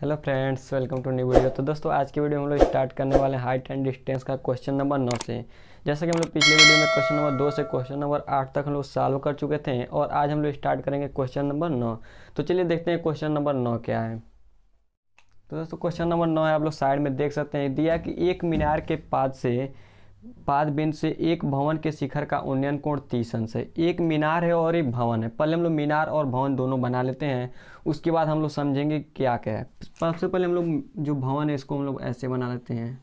hello friends welcome to new video तो दोस्तों आज की वीडियो हम लोग स्टार्ट करने वाले हैं हाइट एंड डिस्टेंस का क्वेश्चन नंबर नौ से जैसा कि हम लोग पिछले वीडियो में क्वेश्चन नंबर दो से क्वेश्चन नंबर आठ तक हम लोग सॉल्व कर चुके थे और आज हम लोग स्टार्ट करेंगे क्वेश्चन नंबर नौ तो चलिए देखते हैं क्वेश्चन नंबर नौ क्या है तो दोस्तों क्वेश्चन नंबर नौ है आप लोग साइड में देख सकते हैं दिया कि एक मीनार के पास से पाद बिंद से एक भवन के शिखर का उन्नयन कोण तीस अंश है एक मीनार है और एक भवन है पहले हम लोग मीनार और भवन दोनों बना लेते हैं उसके बाद हम लोग समझेंगे क्या क्या है सबसे पहले हम लोग जो भवन है इसको हम लोग ऐसे बना लेते हैं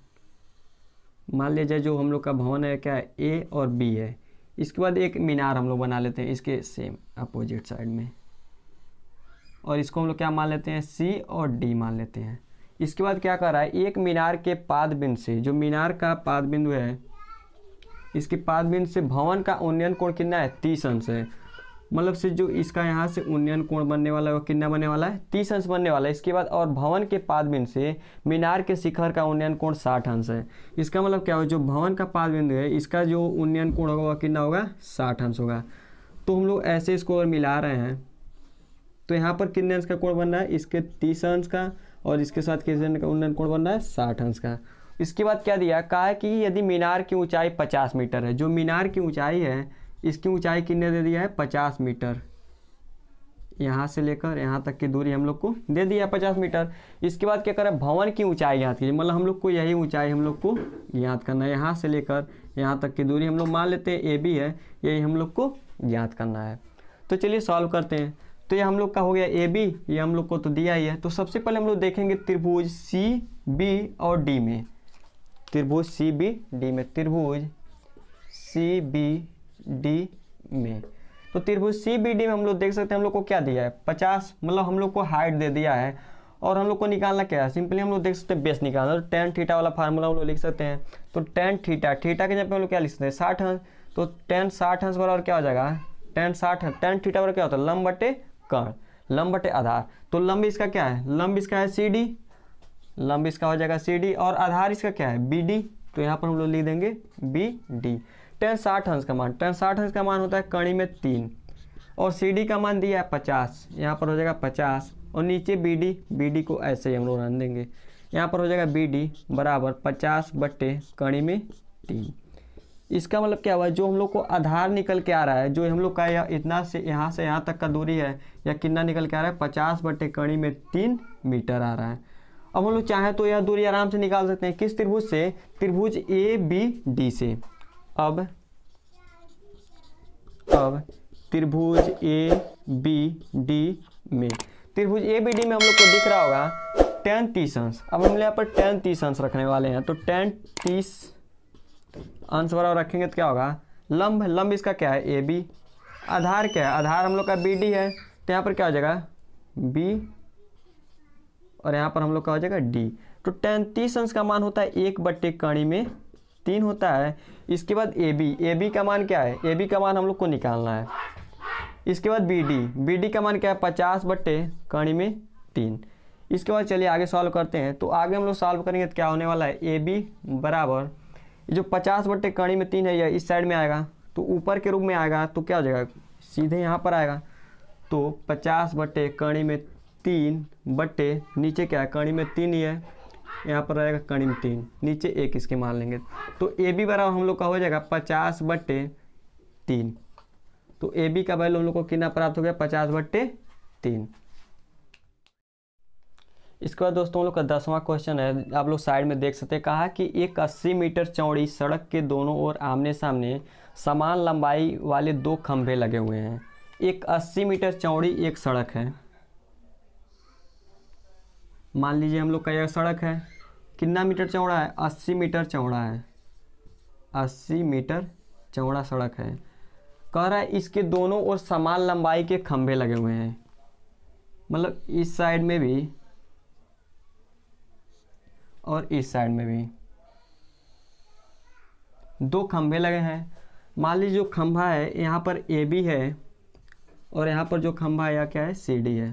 मान लिया जाए जो हम लोग का भवन है क्या है ए और बी है इसके बाद एक मीनार हम लोग बना लेते हैं इसके सेम अपोजिट साइड में और इसको हम लोग क्या मान लेते हैं सी और डी मान लेते हैं इसके बाद क्या कर रहा है एक मीनार के पाद बिंद से जो मीनार का पाद बिंदु है इसके पाद बिंद से भवन का उन्नयन कोण कितना है तीस अंश है मतलब से जो इसका यहाँ से उन्नयन कोण बनने वाला है वो कितना बनने वाला है तीस अंश बनने वाला है इसके बाद और भवन के पादबिंद से मीनार के शिखर का उन्नयन कोण साठ अंश है इसका मतलब क्या हो जो भवन का पादबिंदु है इसका जो उन्नयन कोण होगा वह कितना होगा साठ अंश होगा तो हम लोग ऐसे इसको अगर मिला रहे हैं तो यहाँ पर कितने अंश का कोण बन रहा है इसके तीस अंश का और इसके साथ किस का उन्नयन कोण बन रहा है साठ अंश का इसके बाद क्या दिया कहा है कि यदि मीनार की ऊंचाई 50 मीटर है जो मीनार की ऊंचाई है इसकी ऊंचाई कितने दे दिया है 50 मीटर यहाँ से लेकर यहाँ तक की दूरी हम लोग को दे दिया है पचास मीटर इसके बाद क्या करें भवन की ऊंचाई याद कीजिए मतलब हम लोग को यही ऊंचाई हम लोग को याद करना है यहाँ से लेकर यहाँ तक की दूरी हम लोग मान लेते हैं ए बी है यही हम लोग को याद करना है तो चलिए सॉल्व करते हैं तो ये हम लोग का हो गया ए बी ये हम लोग को तो दिया ही है तो सबसे पहले हम लोग देखेंगे त्रिभुज सी बी और डी में त्रिभुज सी बी डी में त्रिभुज सी बी डी में तो त्रिभुज सी बी डी में हम लोग देख सकते हैं हम लोग को क्या दिया है पचास मतलब हम लोग को हाइट दे दिया है और हम लोग को निकालना क्या है सिंपली हम लोग देख सकते हैं बेस निकालना तो टेन थीटा वाला फार्मूला हम लोग लिख सकते हैं तो टेन थीटा थीटा के जब हम लोग क्या लिख सकते हैं साठ हंस तो टेन साठ हंस बराबर क्या हो जाएगा टेन साठ हंस टेन थीटा बराबर क्या होता है लंब बटे कर्ण लम बटे आधार तो लंबी इसका क्या है लंबी इसका है सी डी लंब इसका हो जाएगा सी डी और आधार इसका क्या है बी डी तो यहाँ पर हम लोग लिख देंगे बी डी टेन साठ अंश का मान टेन साठ अंश का मान होता है कणी में तीन और सी डी का मान दिया है पचास यहाँ पर हो जाएगा पचास और नीचे बी डी बी डी को ऐसे ही हम लोग रन देंगे यहाँ पर हो जाएगा बी डी बराबर पचास बट्टे कणी में तीन इसका मतलब क्या हुआ जो हम लोग को आधार निकल के आ रहा है जो हम लोग का यह इतना से यहाँ से यहाँ तक का दूरी है या कितना निकल के आ रहा है पचास बट्टे कणी में तीन मीटर आ रहा है अब हम लोग चाहें तो यह दूरी आराम से निकाल सकते हैं किस त्रिभुज से त्रिभुज ए बी डी से अब अब त्रिभुज ए बी डी में त्रिभुज ए बी डी में हम लोग को दिख रहा होगा टेन तीस अंश अब हम लोग यहाँ पर टेन तीस अंश रखने वाले हैं तो टेन तीस अंश बराबर रखेंगे तो क्या होगा लंब लंब इसका क्या है ए बी आधार क्या है आधार हम लोग का बी डी है तो यहाँ पर क्या हो जाएगा बी और यहाँ पर हम लोग का हो जाएगा डी तो तीस अंश का मान होता है एक बट्टे कणी में तीन होता है इसके बाद ए बी ए बी का मान क्या है ए बी का मान हम लोग को निकालना है इसके बाद बी डी बी डी का मान क्या है पचास बट्टे कणी में तीन इसके बाद चलिए आगे सॉल्व करते हैं तो आगे हम लोग सॉल्व करेंगे तो क्या होने वाला है ए बी बराबर जो पचास बट्टे कणी में तीन है यह इस साइड में आएगा तो ऊपर के रूप में आएगा तो क्या हो जाएगा सीधे यहाँ पर आएगा तो पचास बट्टे कणी में तीन बटे नीचे क्या है कणी में तीन ही है यहाँ पर रहेगा कणी में तीन नीचे एक इसके मान लेंगे तो ए बी बराबर हम लोग का हो जाएगा पचास बटे तीन तो ए बी का वैल्यू हम लोग को कितना प्राप्त हो गया पचास बट्टे तीन इसके बाद दोस्तों हम लोग का दसवां क्वेश्चन है आप लोग साइड में देख सकते हैं कहा कि एक अस्सी मीटर चौड़ी सड़क के दोनों ओर आमने सामने समान लंबाई वाले दो खंभे लगे हुए हैं एक अस्सी मीटर चौड़ी एक सड़क है मान लीजिए हम लोग का यह सड़क है कितना मीटर चौड़ा है अस्सी मीटर चौड़ा है अस्सी मीटर चौड़ा सड़क है कह रहा है इसके दोनों ओर समान लंबाई के खंभे लगे हुए हैं मतलब इस साइड में भी और इस साइड में भी दो खंभे लगे हैं मान लीजिए जो खंभा है यहाँ पर ए बी है और यहाँ पर जो खंभा है यह क्या है सी डी है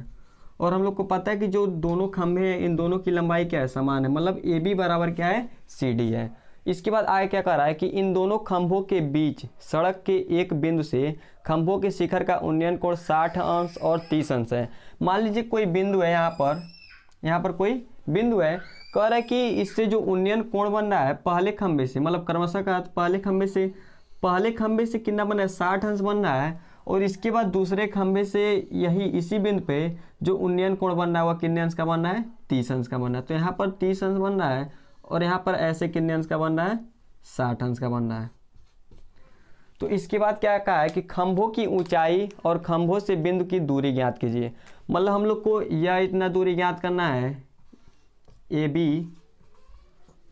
और हम लोग को पता है कि जो दोनों खंभे हैं इन दोनों की लंबाई क्या है समान है मतलब ए बी बराबर क्या है सी डी है इसके बाद आगे क्या कह रहा है कि इन दोनों खंभों के बीच सड़क के एक बिंदु से खंभों के शिखर का उन्नयन कोण 60 अंश और 30 अंश है मान लीजिए कोई बिंदु है यहाँ पर यहाँ पर कोई बिंदु है कह रहा है कि इससे जो उन्नयन कोण बन रहा है पहले खंभे से मतलब कर्मशा का पहले खंभे से पहले खंभे से कितना बन रहा है साठ अंश बन रहा है और इसके बाद दूसरे खंभे से यही इसी बिंदु पे जो उन्नयन कोण बन रहा है वह किन्ने अंश का बन रहा है तीस अंश का बन रहा है तो यहाँ पर तीस अंश बन रहा है और यहाँ पर ऐसे किन्ने अंश का बन रहा है साठ अंश का बन रहा है तो इसके बाद क्या कहा है कि खंभों की ऊंचाई और खंभों से बिंदु की दूरी ज्ञात कीजिए मतलब हम लोग को यह इतना दूरी ज्ञात करना है ए बी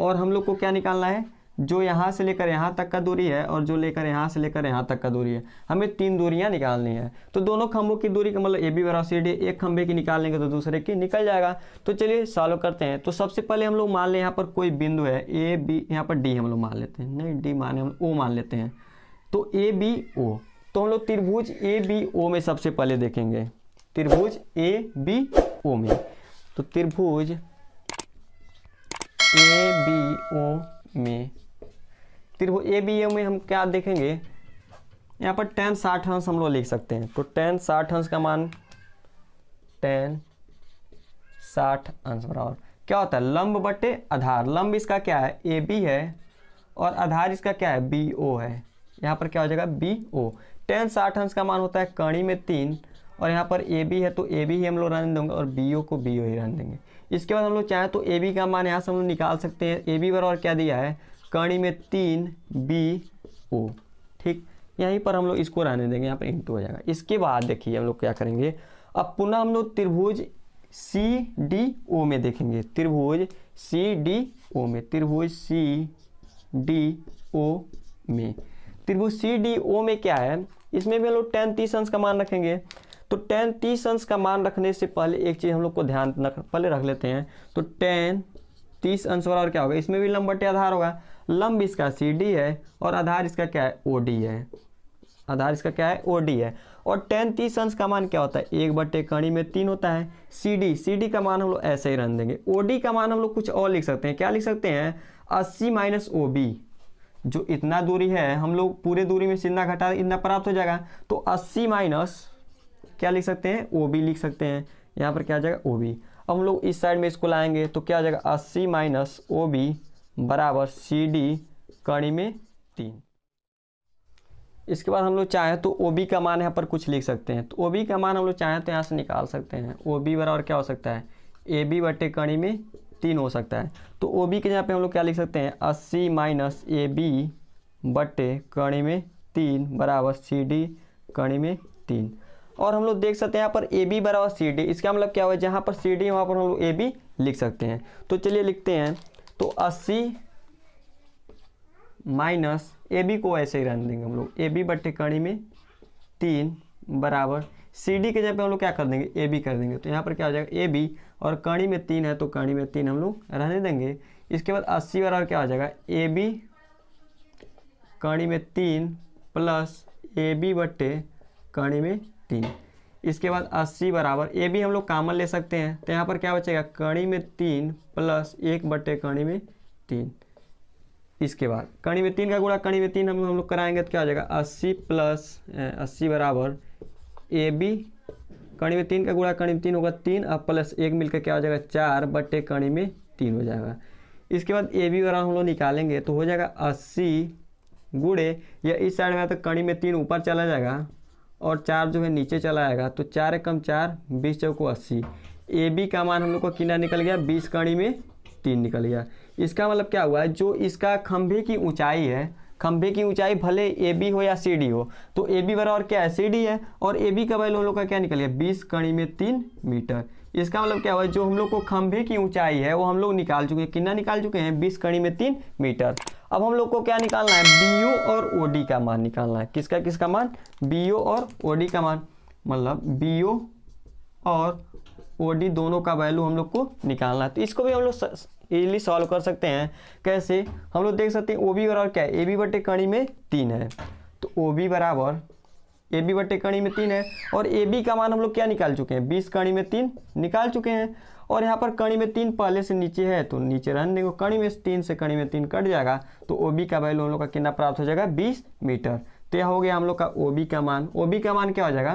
और हम लोग को क्या निकालना है जो यहाँ से लेकर यहाँ तक का दूरी है और जो लेकर यहाँ से लेकर यहाँ तक का दूरी है हमें तीन दूरियाँ निकालनी है तो दोनों खम्भों की दूरी का मतलब ए बी बराबर सी डी एक खम्भे की निकाल लेंगे तो दूसरे की निकल जाएगा तो चलिए सॉल्व करते हैं तो सबसे पहले हम लोग मान लें यहाँ पर कोई बिंदु है ए बी यहाँ पर डी हम लोग मान लेते हैं नहीं डी माने हम ओ मान लेते हैं तो ए बी ओ तो हम लोग त्रिभुज ए बी ओ में सबसे पहले देखेंगे त्रिभुज ए बी ओ में तो त्रिभुज ए बी ओ में त्रिभुज ए बी ए में हम क्या देखेंगे यहाँ पर टेन साठ अंश हम लोग लिख सकते हैं तो टेन साठ अंश का मान टेन साठ अंश बराबर क्या होता है लंब बटे आधार लंब इसका क्या है ए बी है और आधार इसका क्या है बी ओ है यहाँ पर क्या हो जाएगा बी ओ टेन साठ अंश का मान होता है कणी में तीन और यहाँ पर ए बी है तो ए बी ही हम लोग रहने देंगे और बी ओ को बी ओ ही रहने देंगे इसके बाद हम लोग चाहें तो ए बी का मान यहाँ से हम लोग निकाल सकते हैं ए बी बराबर क्या दिया है कणी में तीन बी ओ ठीक यहीं पर हम लोग इसको रहने देंगे यहाँ पर इंटू हो जाएगा इसके बाद देखिए हम लोग क्या करेंगे अब पुनः हम लोग त्रिभुज सी डी ओ में देखेंगे त्रिभुज सी डी ओ में त्रिभुज सी डी ओ में त्रिभुज सी डी ओ में क्या है इसमें भी हम लोग टेन तीस अंश का मान रखेंगे तो टेन तीस अंश का मान रखने से पहले एक चीज़ हम लोग को ध्यान पहले रख लेते हैं तो टेन तीस अंश वाला और क्या होगा इसमें भी लंबटे आधार होगा लंब इसका सी डी है और आधार इसका क्या है ओ डी है आधार इसका क्या है ओ डी है और टेन तीस अंश का मान क्या होता है एक बटे कड़ी में तीन होता है सी डी सी डी का मान हम लोग ऐसे ही रन देंगे ओ डी का मान हम लोग कुछ और लिख सकते हैं क्या लिख सकते हैं अस्सी माइनस ओ बी जो इतना दूरी है हम लोग पूरे दूरी में सीधा घटा इतना प्राप्त हो जाएगा तो अस्सी माइनस क्या लिख सकते हैं ओ बी लिख सकते हैं यहाँ पर क्या आ जाएगा ओ बी अब हम लोग इस साइड में इसको लाएंगे तो क्या आ जाएगा अस्सी माइनस ओ बी बराबर सी डी कड़ी में तीन इसके बाद हम लोग चाहें तो ओ बी का मान यहाँ पर कुछ लिख सकते हैं तो ओ बी का मान हम लोग चाहें तो यहाँ से निकाल सकते हैं ओ बी बराबर क्या हो सकता है ए बी बटे कड़ी में तीन हो सकता है तो ओ बी के यहाँ पे हम लोग क्या लिख सकते हैं अस्सी माइनस ए बी बटे कड़ी में तीन बराबर सी डी कड़ी में तीन और हम लोग देख सकते हैं यहाँ पर ए बी बराबर सी डी इसका मतलब क्या हुआ जहाँ पर सी डी वहाँ पर हम लोग ए बी लिख सकते हैं तो चलिए लिखते हैं तो 80 माइनस ए बी को ऐसे ही रहने देंगे हम लोग ए बी बट्टे कड़ी में तीन बराबर सी डी के जगह पे हम लोग क्या कर देंगे ए बी कर देंगे तो यहाँ पर क्या हो जाएगा ए बी और कड़ी में तीन है तो कड़ी में तीन हम लोग रहने देंगे इसके बाद अस्सी बराबर क्या हो जाएगा ए बी कड़ी में तीन प्लस ए बी बट्टे कड़ी में तीन इसके बाद अस्सी बराबर ए भी हम लोग कामन ले सकते हैं तो यहाँ पर क्या बचेगा कड़ी में तीन प्लस एक बटे कणी में तीन इसके बाद कड़ी में तीन का गुणा कड़ी में तीन हम हम लोग कराएंगे तो क्या हो जाएगा अस्सी प्लस अस्सी बराबर ए बी कणी में तीन का गुणा कणी में तीन होगा तीन और प्लस एक मिलकर क्या हो जाएगा चार बटे कणी में तीन हो जाएगा इसके बाद ए बी बराबर हम लोग निकालेंगे तो हो जाएगा अस्सी गुड़े या इस साइड में तो कणी में तीन ऊपर चला जाएगा और चार जो है नीचे चला आएगा तो चार एकम चार बीस चौको अस्सी ए बी का मान हम लोग को किना निकल गया बीस कड़ी में तीन निकल गया इसका मतलब क्या हुआ है जो इसका खंभे की ऊंचाई है खंभे की ऊंचाई भले ए बी हो या सी डी हो तो ए बी बराबर क्या है सी डी है और ए बी का वैल्यू हम लोग का क्या निकल गया बीस कड़ी में तीन मीटर इसका मतलब क्या हुआ जो हम लोग को खंभे की ऊंचाई है वो हम लोग निकाल चुके हैं कितना निकाल चुके हैं बीस कड़ी में तीन मीटर अब हम लोग को क्या निकालना है बी और ओ का मान निकालना है किसका किसका मान बी और ओ का मान मतलब बी और ओ दोनों का वैल्यू हम लोग को निकालना है तो इसको भी हम लोग इजिली सॉल्व कर सकते हैं कैसे हम लोग देख सकते हैं ओ और, और क्या है ए बी बटे कड़ी में तीन है तो ओ बराबर ए बी बटे कणी में तीन है और ए बी का मान हम लोग क्या निकाल चुके हैं बीस कणी में तीन निकाल चुके हैं और यहाँ पर कणी में तीन पहले से नीचे है तो नीचे रहने देंगे कणी में तीन से कणी में तीन कट जाएगा तो ओ बी का वैल्यू हम लोग का कितना प्राप्त हो जाएगा बीस मीटर तो यह हो गया हम लोग का ओ बी का मान ओ बी का मान क्या हो जाएगा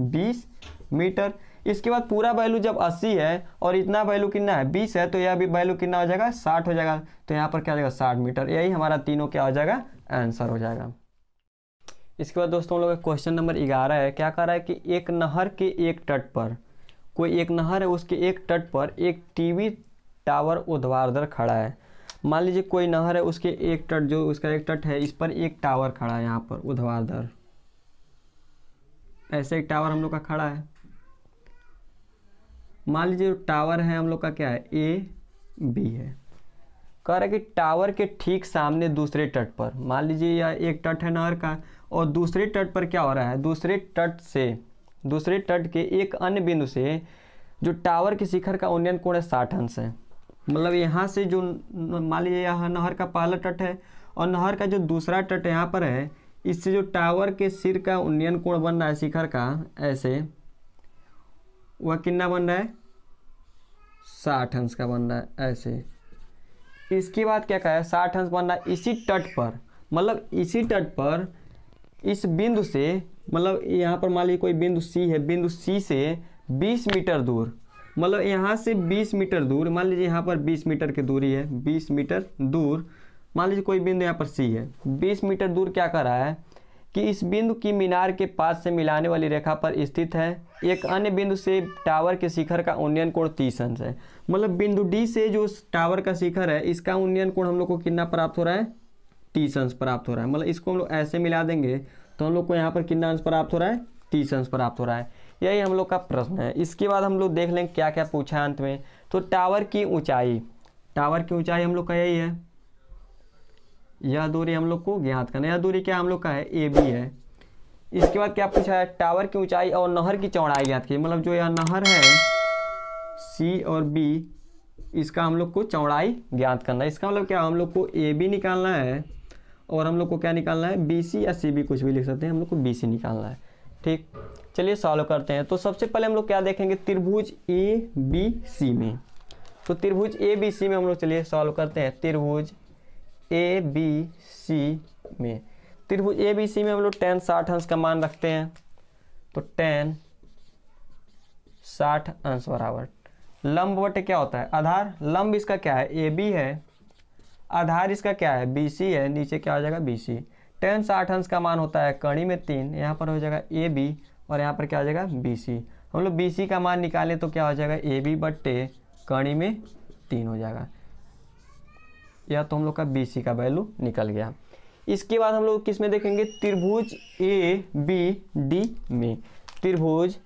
बीस मीटर इसके बाद पूरा वैल्यू जब अस्सी है और इतना वैल्यू कितना है बीस है तो यह भी वैल्यू कितना हो जाएगा साठ हो जाएगा तो यहाँ पर क्या हो जाएगा साठ मीटर यही हमारा तीनों क्या हो जाएगा आंसर हो जाएगा इसके बाद दोस्तों हम लोग क्वेश्चन नंबर ग्यारह है क्या कह रहा है कि एक नहर के एक तट पर कोई एक नहर है उसके एक तट पर एक टीवी टावर उधवार खड़ा है मान लीजिए कोई नहर है उसके एक तट जो उसका एक तट है इस पर एक टावर खड़ा है यहाँ पर उद्वारधर ऐसे एक टावर हम लोग का खड़ा है मान लीजिए टावर है हम लोग का क्या है ए बी है कह रहा है कि टावर के ठीक सामने दूसरे तट पर मान लीजिए यह एक तट है नहर का और दूसरे तट पर क्या हो रहा है दूसरे तट से दूसरे तट के एक अन्य बिंदु से जो टावर के शिखर का उन्नयन कोण है साठ अंश है मतलब यहाँ से जो मान लीजिए यहाँ नहर का पहला तट है और नहर का जो दूसरा तट यहाँ पर है इससे जो टावर के सिर का उन्नयन कोण बन रहा है शिखर का ऐसे वह कितना बन रहा है साठ अंश का बन रहा है ऐसे इसके बाद क्या कहा है साठ अंश बन रहा है इसी तट पर मतलब इसी तट पर इस बिंदु से मतलब यहाँ पर मान लीजिए कोई बिंदु सी है बिंदु सी से 20 मीटर दूर मतलब यहाँ से 20 मीटर दूर मान लीजिए यहाँ पर 20 मीटर की दूरी है 20 मीटर दूर मान लीजिए कोई बिंदु यहाँ पर सी है 20 मीटर दूर क्या कर रहा है कि इस बिंदु की मीनार के पास से मिलाने वाली रेखा पर स्थित है एक अन्य बिंदु से टावर के शिखर का उन्नयन कोण तीस अंश है मतलब बिंदु डी से जो टावर का शिखर है इसका उन्नयन कोण हम लोग को कितना प्राप्त हो रहा है तीस अंश प्राप्त हो रहा है मतलब इसको हम लोग ऐसे मिला देंगे तो हम लोग को यहाँ पर कितना अंश प्राप्त हो रहा है तीस अंश प्राप्त हो रहा है यही हम लोग का प्रश्न है इसके बाद हम लोग देख लेंगे क्या क्या पूछा है अंत में तो टावर की ऊंचाई टावर की ऊंचाई हम लोग का यही है यह दूरी हम लोग को ज्ञात करना यह दूरी क्या हम लोग का है ए बी है इसके बाद क्या पूछा है टावर की ऊंचाई और नहर की चौड़ाई ज्ञात की मतलब जो यह नहर है सी और बी इसका हम लोग को चौड़ाई ज्ञात करना है इसका मतलब क्या हम लोग को ए बी निकालना है और हम लोग को क्या निकालना है बी सी या सी बी कुछ भी लिख सकते हैं हम लोग को बी सी निकालना है ठीक चलिए सॉल्व करते हैं तो सबसे पहले हम लोग क्या देखेंगे त्रिभुज ए बी सी में तो त्रिभुज ए बी सी में हम लोग चलिए सॉल्व करते हैं त्रिभुज ए बी सी में त्रिभुज ए बी सी में हम लोग टेन साठ अंश का मान रखते हैं तो टेन साठ अंश बराबर लंब बटे क्या होता है आधार लंब इसका क्या है ए बी है आधार इसका क्या है बी सी है नीचे क्या हो जाएगा बी सी टेन साठ अंश का मान होता है कणी में तीन यहाँ पर हो जाएगा ए बी और यहाँ पर क्या हो जाएगा बी सी हम लोग बी सी का मान निकालें तो क्या हो जाएगा ए बी बट्टे कणी में तीन हो जाएगा या तो हम लोग का बी सी का वैल्यू निकल गया इसके बाद हम लोग किस में देखेंगे त्रिभुज ए बी डी में त्रिभुज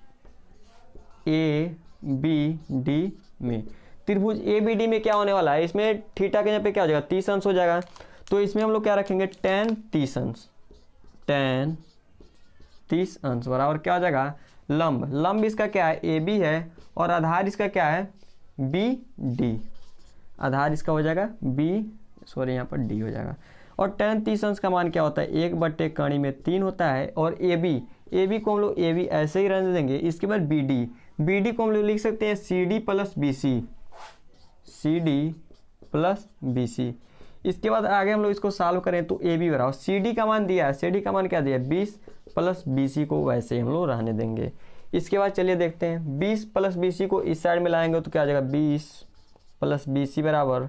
ए बी डी में त्रिभुज ए बी डी में क्या होने वाला है इसमें थीटा के यहाँ पे क्या हो जाएगा तीस अंश हो जाएगा तो इसमें हम लोग क्या रखेंगे टेन तीस अंश टेन तीस अंश बराबर क्या हो जाएगा लंब लंब इसका क्या है ए बी है और आधार इसका क्या है बी डी आधार इसका हो जाएगा बी सॉरी यहाँ पर डी हो जाएगा और टेन तीस अंश का मान क्या होता है एक बट्टे कणी में तीन होता है और ए बी ए बी को हम लोग ए बी ऐसे ही रहने देंगे इसके बाद बी डी बी डी को हम लोग लिख सकते हैं C D plus B C C D plus B C इसके बाद आगे हम लोग इसको सॉल्व करें तो ए बी बराबर सी डी का मान दिया है सी डी का मान क्या दिया है बीस प्लस बी सी को वैसे ही हम लोग रहने देंगे इसके बाद चलिए देखते हैं बीस प्लस बी सी को इस साइड में लाएंगे तो क्या आ जाएगा बीस प्लस बी सी बराबर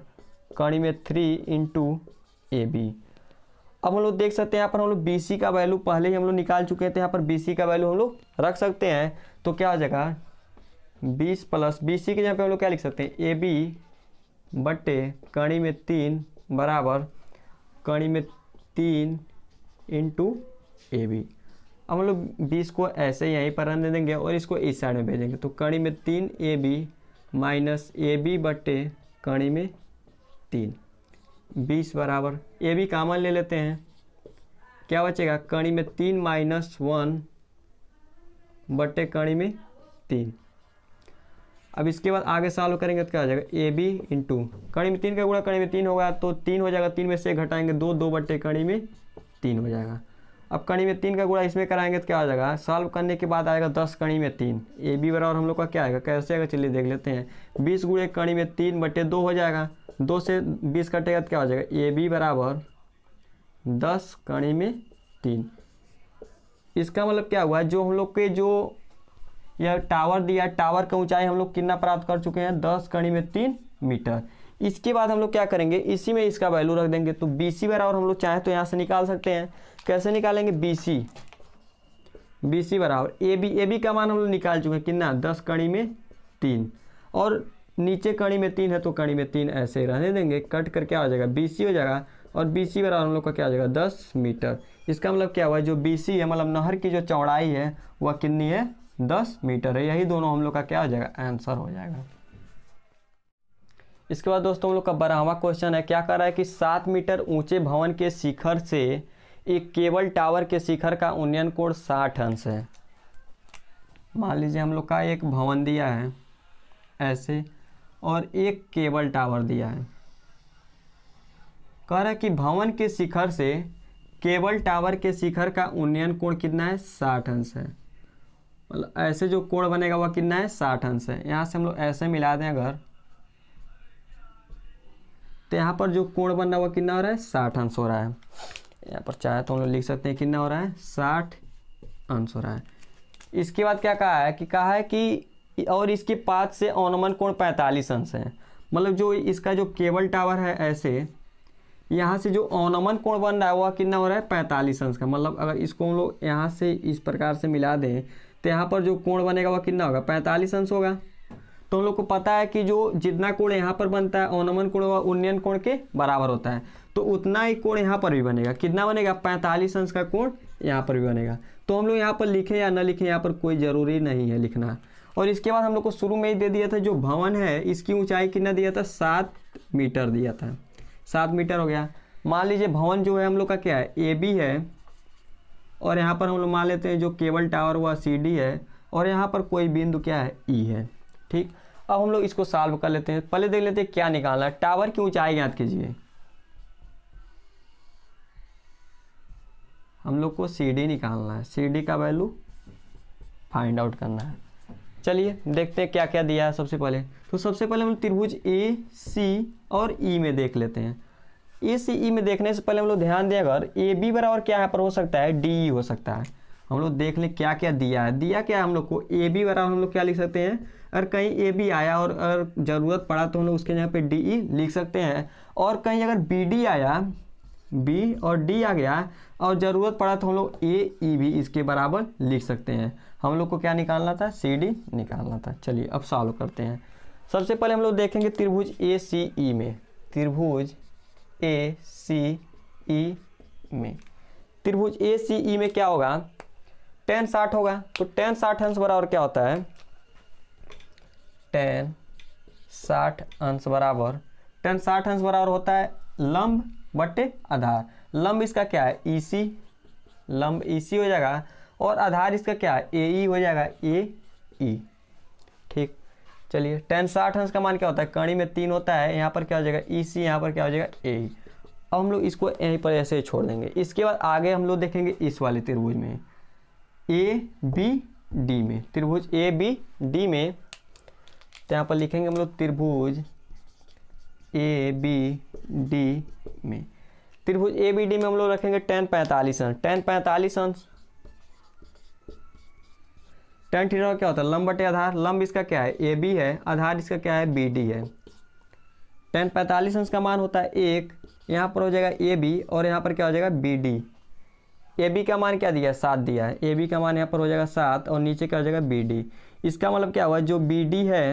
कणी में थ्री इंटू ए बी अब हम लोग देख सकते हैं यहाँ पर हम लोग बी सी का वैल्यू पहले ही हम लोग निकाल चुके हैं यहाँ पर बी सी का वैल्यू हम लोग रख सकते हैं तो क्या आ जाएगा बीस प्लस बी सी के यहाँ पर हम लोग क्या लिख सकते हैं ए बी बटे कणी में तीन बराबर कणी में तीन इंटू ए बी अब हम लोग बीस को ऐसे यहीं पर रहने देंगे और इसको इस साइड में भेजेंगे तो कणी में तीन A B minus A B बटे कणी में तीन बीस बराबर ए बी कामन ले लेते हैं क्या बचेगा कणी में तीन माइनस वन बटे कणी में तीन अब इसके बाद आगे सॉल्व करेंगे तो क्या हो जाएगा ए बी इन टू कड़ी में तीन का गुणा कड़ी में तीन होगा तो तीन हो जाएगा तीन में से घटाएंगे दो दो बट्टे कड़ी में तीन हो जाएगा अब कड़ी में तीन का गुणा इसमें कराएंगे तो क्या हो जाएगा सॉल्व करने के बाद आएगा दस कड़ी में तीन ए बी बराबर हम लोग का क्या आएगा कैसे आएगा चलिए देख लेते हैं बीस गुड़े कड़ी में तीन बट्टे दो हो जाएगा दो से बीस कटेगा तो क्या हो जाएगा ए बी बराबर दस कड़ी में तीन इसका मतलब क्या हुआ जो हम लोग के जो यह टावर दिया टावर का ऊंचाई हम लोग कितना प्राप्त कर चुके हैं दस कड़ी में तीन मीटर इसके बाद हम लोग क्या करेंगे इसी में इसका वैल्यू रख देंगे तो बी सी बराबर हम लोग चाहें तो यहाँ से निकाल सकते हैं कैसे निकालेंगे बी सी बी सी बराबर ए बी ए बी का मान हम लोग निकाल चुके हैं कितना दस कड़ी में तीन और नीचे कड़ी में तीन है तो कड़ी में तीन ऐसे ही रहने देंगे कट कर क्या हो जाएगा बी सी हो जाएगा और बी सी बराबर हम लोग का क्या हो जाएगा दस मीटर इसका मतलब क्या हुआ जो बी सी है मतलब नहर की जो चौड़ाई है वह कितनी है दस मीटर है यही दोनों हम लोग का क्या हो जाएगा आंसर हो जाएगा इसके बाद दोस्तों हम लोग का बारहवा क्वेश्चन है क्या कर रहा है कि सात मीटर ऊंचे भवन के शिखर से एक केबल टावर के शिखर का उन्नयन कोण साठ अंश है मान लीजिए हम लोग का एक भवन दिया है ऐसे और एक केबल टावर दिया है कह रहा है कि भवन के शिखर से केबल टावर के शिखर का उन्नयन कोण कितना है साठ अंश है मतलब ऐसे जो कोण बनेगा वह कितना है साठ अंश है यहाँ से हम लोग ऐसे मिला दें अगर तो यहाँ पर जो कोण बन रहा है वह कितना हो रहा है साठ अंश हो रहा है यहाँ पर चाहे तो हम लोग लिख सकते हैं कितना हो रहा है साठ अंश हो रहा है इसके बाद क्या कहा है कि कहा है कि और इसके पाँच से अनमन कोण पैंतालीस अंश है मतलब जो इसका जो केबल टावर है ऐसे यहाँ से जो अनमन कोण बन रहा है वह कितना हो रहा है पैंतालीस अंश का मतलब अगर इसको हम लोग यहाँ से इस प्रकार से मिला दें तो यहाँ पर जो कोण बनेगा वह कितना होगा पैंतालीस अंश होगा तो हम लोग को पता है कि जो जितना कोण यहाँ पर बनता है ओनमन कोण व उन्नयन कोण के बराबर होता है तो उतना ही कोण यहाँ पर भी बनेगा कितना बनेगा पैंतालीस अंश का कोण यहाँ पर भी बनेगा तो हम लोग यहाँ पर लिखें या न लिखें यहाँ पर कोई ज़रूरी नहीं है लिखना और इसके बाद हम लोग को शुरू में ही दे दिया था जो भवन है इसकी ऊंचाई कितना दिया था सात मीटर दिया था सात मीटर हो गया मान लीजिए भवन जो है हम लोग का क्या है ए बी है और यहाँ पर हम लोग मान लेते हैं जो केबल टावर हुआ सी डी है और यहाँ पर कोई बिंदु क्या है ई e है ठीक अब हम लोग इसको सॉल्व कर लेते हैं पहले देख लेते हैं क्या निकालना है टावर की ऊंचाई याद कीजिए हम लोग को सी डी निकालना है सी डी का वैल्यू फाइंड आउट करना है चलिए देखते हैं क्या क्या दिया है सबसे पहले तो सबसे पहले हम त्रिभुज ए सी और ई e में देख लेते हैं ए सी ई में देखने से पहले हम लोग ध्यान दें अगर ए बी बराबर क्या यहाँ पर हो सकता है डी ई e हो सकता है हम लोग देख लें क्या क्या दिया है दिया क्या हम लोग को ए बी बराबर हम लोग क्या लिख सकते हैं अगर कहीं ए बी आया और अगर ज़रूरत पड़ा तो हम लोग उसके जगह पे डी ई e लिख सकते हैं और कहीं अगर बी डी आया बी और डी आ गया और ज़रूरत पड़ा तो हम लोग ए ई e भी इसके बराबर लिख सकते हैं हम लोग को क्या निकालना था सी डी निकालना था चलिए अब सॉल्व करते हैं सबसे पहले हम लोग देखेंगे त्रिभुज ए सी ई में त्रिभुज ए सी ई में त्रिभुज ए सी ई में क्या होगा टेन साठ होगा तो टेन साठ अंश बराबर क्या होता है टेन साठ अंश बराबर टेन साठ अंश बराबर होता है लंब बटे आधार लंब इसका क्या है ई e सी लंब ई e सी हो जाएगा और आधार इसका क्या है ए ई e हो जाएगा ए ई चलिए टेन साठ अंश का मान क्या होता है कणी में तीन होता है यहाँ पर क्या हो जाएगा ई e सी यहाँ पर क्या हो जाएगा ए अब हम लोग इसको यहीं पर ऐसे छोड़ देंगे इसके बाद आगे हम लोग देखेंगे इस वाले त्रिभुज में ए बी डी में त्रिभुज ए बी डी में तो यहाँ पर लिखेंगे हम लोग त्रिभुज ए बी डी में त्रिभुज ए बी डी में हम लोग रखेंगे टेन पैंतालीस अंश टेन पैंतालीस अंश टेन थीटा क्या होता है लंब बटे आधार लंब इसका क्या है ए बी है आधार इसका क्या है बी डी है टेन पैंतालीस अंश का मान होता है एक यहाँ पर हो जाएगा ए बी और यहाँ पर क्या हो जाएगा बी डी ए बी का मान क्या दिया है सात दिया है ए बी का मान यहाँ पर हो जाएगा सात और नीचे क्या हो जाएगा बी डी इसका मतलब क्या हुआ जो बी डी है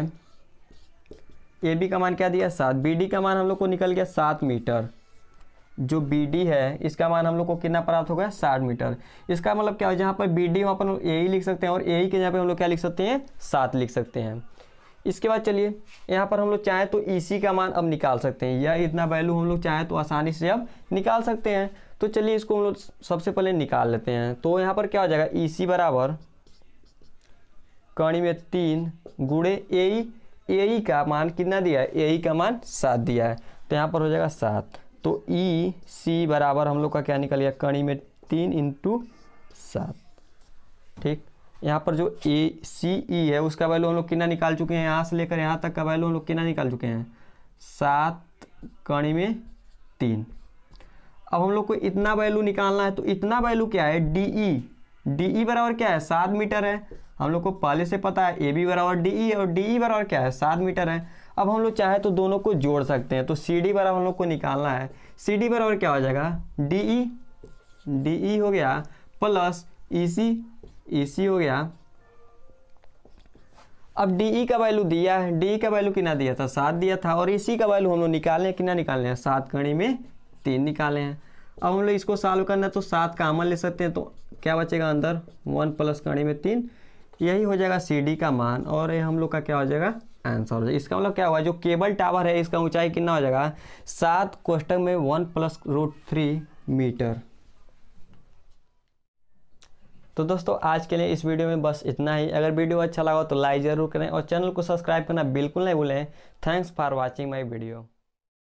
ए बी का मान क्या दिया सात बी डी का मान हम लोग को निकल गया सात मीटर जो बी डी है इसका मान हम लोग को कितना प्राप्त होगा साठ मीटर इसका मतलब क्या हो जहाँ पर बी डी वहाँ पर ए लिख सकते हैं और ए के यहाँ पर हम लोग क्या लिख सकते हैं सात लिख सकते हैं इसके बाद चलिए यहाँ पर हम लोग चाहें तो ई e का मान अब निकाल सकते हैं या इतना वैल्यू हम लोग चाहें तो आसानी से अब निकाल सकते हैं तो चलिए इसको हम लोग सबसे पहले निकाल लेते हैं तो यहाँ पर क्या हो जाएगा ई e सी बराबर कणी में तीन गुड़े ए ई का मान कितना दिया है ए e का मान सात दिया है तो यहाँ पर हो जाएगा सात तो ई e, सी बराबर हम लोग का क्या निकल गया कणी में तीन इंटू सात ठीक यहाँ पर जो ए सी ई है उसका वैल्यू हम लोग कितना निकाल चुके हैं यहाँ से लेकर यहाँ तक का वैल्यू हम लोग कितना निकाल चुके हैं सात कणी में तीन अब हम लोग को इतना वैल्यू निकालना है तो इतना वैल्यू क्या है डी ई डी ई बराबर क्या है सात मीटर है हम लोग को पहले से पता है ए बी बराबर डी ई e और डी ई e बराबर क्या है सात मीटर है अब हम लोग चाहे तो दोनों को जोड़ सकते हैं तो सी डी बराबर हम लोग को निकालना है सी डी बराबर क्या हो जाएगा डी ई डी ई हो गया प्लस ई सी ई सी हो गया अब डी ई e का वैल्यू दिया है डी ई e का वैल्यू कितना दिया था सात दिया था और ई e सी का वैल्यू हम लोग निकाले हैं कितना निकालने हैं सात कड़ी में तीन निकाले हैं अब हम लोग इसको सॉल्व करना है तो सात कामन ले सकते हैं तो क्या बचेगा अंदर वन प्लस कड़ी में तीन यही हो जाएगा सी डी का मान और ये हम लोग का क्या हो जाएगा आंसर हो जाएगा इसका मतलब क्या हुआ जो केबल टावर है इसका ऊंचाई कितना हो जाएगा सात क्वेश्चन में one plus root three meter तो दोस्तों आज के लिए इस वीडियो में बस इतना ही अगर वीडियो अच्छा लगा तो लाइक ज़रूर करें और चैनल को सब्सक्राइब करना बिल्कुल नहीं भूलें thanks for watching my video